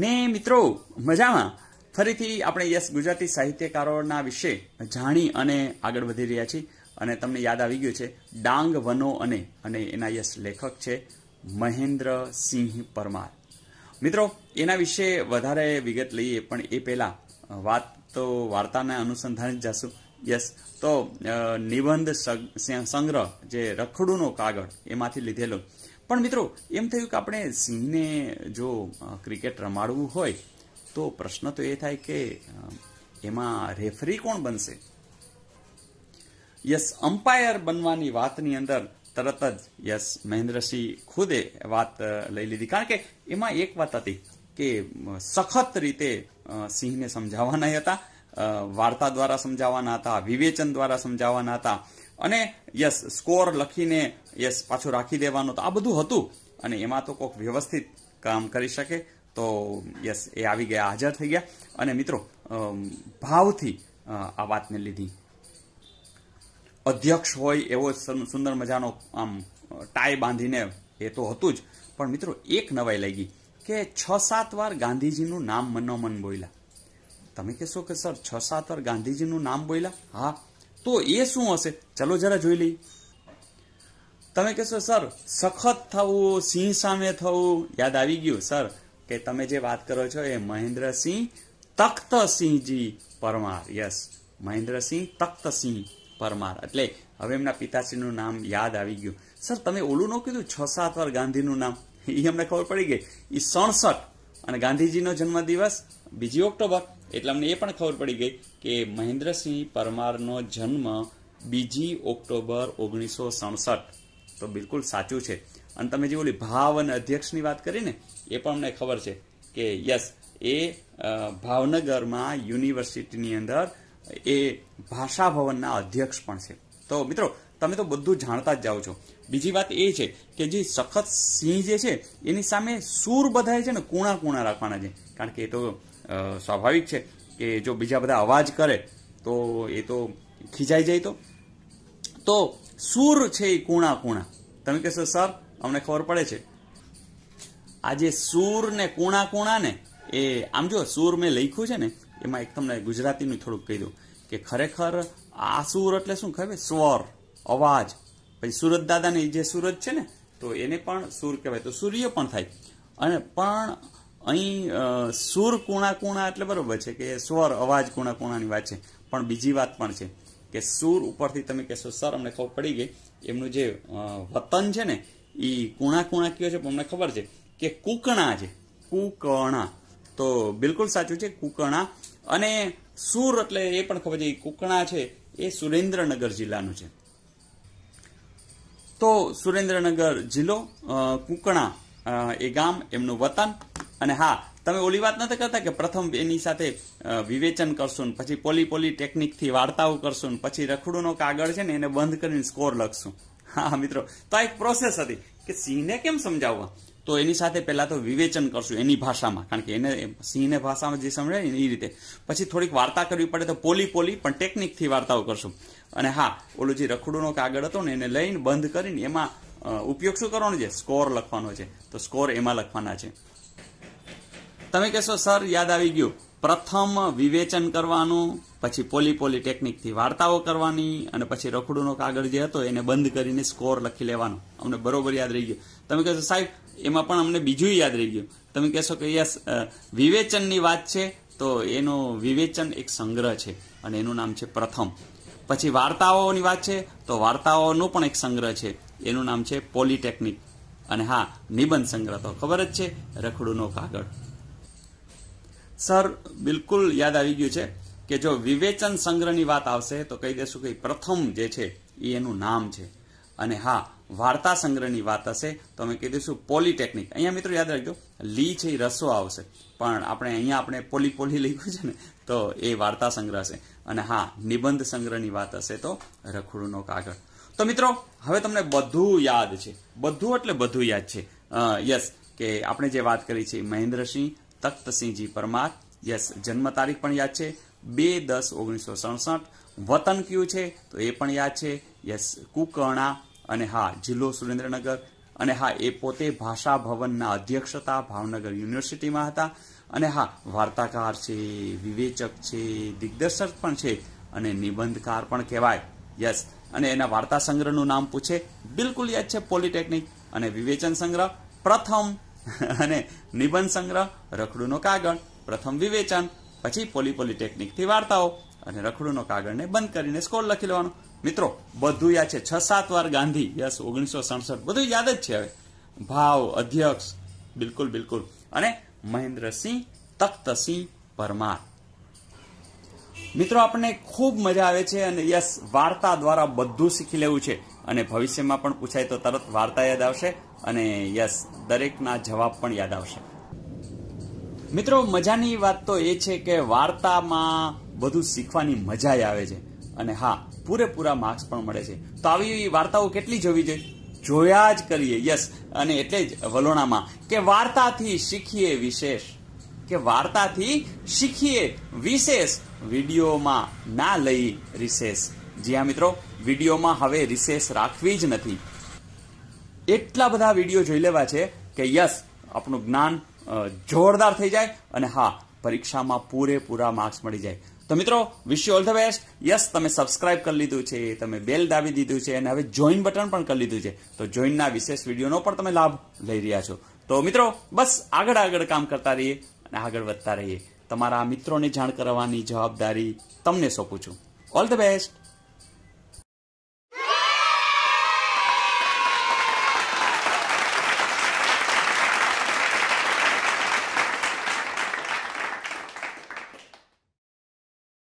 ને મિત્રો મજામાં ફરીથી આપણે યસ ગુજરાતી સાહિત્યકારોના વિશે જાણી અને આગળ વધી રહ્યા છીએ અને તમને યાદ આવી ગયું છે ડાંગ વનો અને અને એના યસ લેખક છે મહેન્દ્રસિંહ પરમાર મિત્રો એના વિશે વધારે વિગત લઈએ પણ એ પહેલાં વાત તો વાર્તાના અનુસંધાને જ જાશું યસ તો નિબંધ સંગ્રહ જે રખડુનો કાગળ એમાંથી લીધેલો પણ મિત્રો એમ થયું કે આપણે સિંહને જો ક્રિકેટ રમાડવું હોય તો પ્રશ્ન તો એ થાય કે એમાં રેફરી કોણ બનશે યસ અમ્પાયર બનવાની વાતની અંદર તરત જ યસ મહેન્દ્રસિંહ ખુદે વાત લઈ લીધી કારણ કે એમાં એક વાત હતી કે સખત રીતે સિંહને સમજાવવાના હતા વાર્તા દ્વારા સમજાવવાના હતા વિવેચન દ્વારા સમજાવવાના હતા અને યસ સ્કોર લખીને યસ પાછું રાખી દેવાનું તો આ બધું હતું અને એમાં તો કોઈક વ્યવસ્થિત કામ કરી શકે તો યસ એ આવી ગયા હાજર થઈ ગયા અને મિત્રો ભાવથી આ વાતને લીધી અધ્યક્ષ હોય એવો સુંદર મજાનો આમ ટાય બાંધીને એ તો હતું જ પણ મિત્રો એક નવાઈ લાગી કે છ સાત વાર ગાંધીજીનું નામ મનોમન બોલ્યા તમે કહેશો કે સર છ સાત વાર ગાંધીજીનું નામ બોલ્યા હા તો એ શું હશે ચાલો જરા જોઈ લઈ તમે કહેશો સર સખત થવું સિંહ સામે થવું યાદ આવી ગયું સર કે તમે જે વાત કરો છો એ મહેન્દ્રસિંહ તખ્તસિંહજી પરમાર યસ મહેન્દ્રસિંહ તખ્તસિંહ પરમાર એટલે હવે એમના પિતાશ્રીનું નામ યાદ આવી ગયું સર તમે ઓલું ન કીધું છ સાત વાર ગાંધીનું નામ એ અમને ખબર પડી ગઈ એ સડસઠ અને ગાંધીજીનો જન્મદિવસ બીજી ઓક્ટોબર એટલે અમને એ પણ ખબર પડી ગઈ કે મહેન્દ્રસિંહ પરમારનો જન્મ બીજી ઓક્ટોબર ઓગણીસો સડસઠ તો બિલકુલ સાચું છે અને તમે જે ઓલી ભાવ અને અધ્યક્ષની વાત કરી ને એ પણ અમને ખબર છે કે યસ એ ભાવનગરમાં યુનિવર્સિટીની અંદર એ ભાષા ભવનના અધ્યક્ષ પણ છે તો મિત્રો તમે તો બધું જાણતા જ જાઓ છો બીજી વાત એ છે કે જે સખત સિંહ જે છે એની સામે સૂર બધાય છે ને કુણા કુણા રાખવાના છે કારણ કે એ તો સ્વાભાવિક છે કે જો બીજા બધા અવાજ કરે તો એ તો ખીજાઈ જાય તો તો સૂર છે એ કુણા કુણા તમે કહેશો સર અમને ખબર પડે છે આ જે સૂર ને કુણા કૂણા ને એ આમ જો સૂર મેં લખ્યું છે ને એમાં એક તમને ગુજરાતીનું થોડુંક કહી દઉં કે ખરેખર આ સૂર એટલે શું ખબર સ્વર અવાજ પછી સુરત દાદાની જે સુરત છે ને તો એને પણ સૂર કહેવાય તો સૂર્ય પણ થાય અને પણ અહીં સુર કુણા કુણા એટલે બરોબર છે કે સ્વર અવાજ કુણા કુણાની વાત છે પણ બીજી વાત પણ છે કે સૂર ઉપરથી તમે કહેશો સર અમને ખબર પડી ગઈ એમનું જે વતન છે ને એ કુણા કુણા કયો છે પણ અમને ખબર છે કે કુકણા છે કુકણા તો બિલકુલ સાચું છે કુકણા અને સૂર એટલે એ પણ ખબર છે એ કુકણા છે એ સુરેન્દ્રનગર જિલ્લાનું છે તો સુરેન્દ્રનગર જિલ્લો કુકણા એ ગામ એમનું વતન અને હા તમે ઓલી વાત નથી કરતા કે પ્રથમ એની સાથે વિવેચન કરશું ને પછી પોલી પોલી ટેકનિકથી વાર્તાઓ કરશું પછી રખડુંનો કાગળ છે ને એને બંધ કરીને સ્કોર લખશું હા મિત્રો તો આ એક પ્રોસેસ હતી કે સિંહને કેમ સમજાવવા તો એની સાથે પહેલાં તો વિવેચન કરશું એની ભાષામાં કારણ કે એને સિંહને ભાષામાં જે સમજાય ને એ રીતે પછી થોડીક વાર્તા કરવી પડે તો પોલી પોલી પણ ટેકનિકથી વાર્તાઓ કરશું અને હા ઓલું જે રખડુંનો કાગળ હતો ને એને લઈને બંધ કરીને એમાં ઉપયોગ શું કરવાનો છે સ્કોર લખવાનો છે તો સ્કોર એમાં લખવાના છે તમે કહેશો સર યાદ આવી ગયું પ્રથમ વિવેચન કરવાનું પછી પોલી પોલી ટેકનિકથી વાર્તાઓ કરવાની અને પછી રખડુનો કાગળ જે હતો એને બંધ કરીને સ્કોર લખી લેવાનો અમને બરોબર યાદ રહી ગયું તમે કહેશો સાહેબ એમાં પણ અમને બીજું યાદ રહી ગયું તમે કહેશો કે યસ વિવેચનની વાત છે તો એનો વિવેચન એક સંગ્રહ છે અને એનું નામ છે પ્રથમ પછી વાર્તાઓની વાત છે તો વાર્તાઓનો પણ એક સંગ્રહ છે એનું નામ છે પોલિટેકનિક અને હા નિબંધ સંગ્રહ તો ખબર જ છે રખડુનો કાગળ સર બિલકુલ યાદ આવી ગયું છે કે જો વિવેચન સંગ્રહની વાત આવશે તો કહી દેશું કે પ્રથમ જે છે એ એનું નામ છે અને હા વાર્તા સંગ્રહની વાત હશે તો અમે કહી દઈશું પોલિટેકનિક અહીંયા મિત્રો યાદ રાખજો લી છે એ રસો આવશે પણ આપણે અહીંયા આપણે પોલી પોલી લખ્યું છે ને તો એ વાર્તા સંગ્રહ હશે અને હા નિબંધ સંગ્રહની વાત હશે તો રખડુનો કાગળ તો મિત્રો હવે તમને બધું યાદ છે બધું એટલે બધું યાદ છે યસ કે આપણે જે વાત કરી છે મહેન્દ્રસિંહ તખ્તસિંહજી પરમાર યસ જન્મ તારીખ પણ યાદ છે બે દસ ઓગણીસો સડસઠ વતન કયું છે તો એ પણ યાદ છે યસ કુકર્ણા અને હા જિલ્લો સુરેન્દ્રનગર અને હા એ પોતે ભાષા ભવનના અધ્યક્ષ હતા ભાવનગર યુનિવર્સિટીમાં હતા અને હા વાર્તાકાર છે વિવેચક છે દિગ્દર્શક પણ છે અને નિબંધકાર પણ કહેવાય યસ અને એના વાર્તા સંગ્રહનું નામ પૂછે બિલકુલ યાદ છે પોલિટેકનિક અને વિવેચન સંગ્રહ પ્રથમ અને નિબંધ સંગ્રહ રખડુનો કાગળ પ્રથમ વિવેચન પછી પોલી પોલિટેકનિકથી વાર્તાઓ અને રખડુનો કાગળને બંધ કરીને સ્કોર લખી લેવાનો મિત્રો બધું યાદ છે છ સાત વાર ગાંધી યસ ઓગણીસો સડસઠ બધું યાદ જ છે હવે ભાવ અધ્યક્ષ બિલકુલ બિલકુલ અને મહેન્દ્રસિંહ તખ્તસિંહ પરમાર મિત્રો આપણને ખૂબ મજા આવે છે અને યસ વાર્તા દ્વારા બધું શીખી લેવું છે અને ભવિષ્યમાં પણ પૂછાય તો તરત વાર્તા યાદ આવશે અને યસ દરેકના જવાબ પણ યાદ આવશે મિત્રો મજાની વાત તો એ છે કે વાર્તામાં બધું શીખવાની મજા આવે છે અને હા પૂરેપૂરા માર્ક્સ પણ મળે છે તો આવી વાર્તાઓ કેટલી જોવી જોઈએ જોયા જ કરીએ યસ અને એટલે જ વલોણામાં કે વાર્તાથી શીખીએ વિશેષ કે વાર્તાથી શીખીએ વિશેષ વિડીયોમાં ના લઈ રિસેસ જી હા મિત્રો વિડીયોમાં હવે રિસેસ રાખવી જ નથી એટલા બધા વિડીયો જોઈ લેવા છે કે યસ આપણું જ્ઞાન જોરદાર થઈ જાય અને હા પરીક્ષામાં પૂરેપૂરા માર્ક્સ મળી જાય તો મિત્રો wish you all the best yes તમે સબસ્ક્રાઇબ કરી લીધું છે તમે બેલ દાબી દીધું છે અને હવે જોઈન બટન પણ કરી લીધું છે તો જોઈનના વિશેષ વિડીયોનો પણ તમે લાભ લઈ રહ્યા છો તો મિત્રો બસ આગળ આગળ કામ કરતા રહીએ અને આગળ વધતા રહીએ તમારા મિત્રોને જાણ કરવાની જવાબદારી તમને સોંપું છું ઓલ ધ બેસ્ટ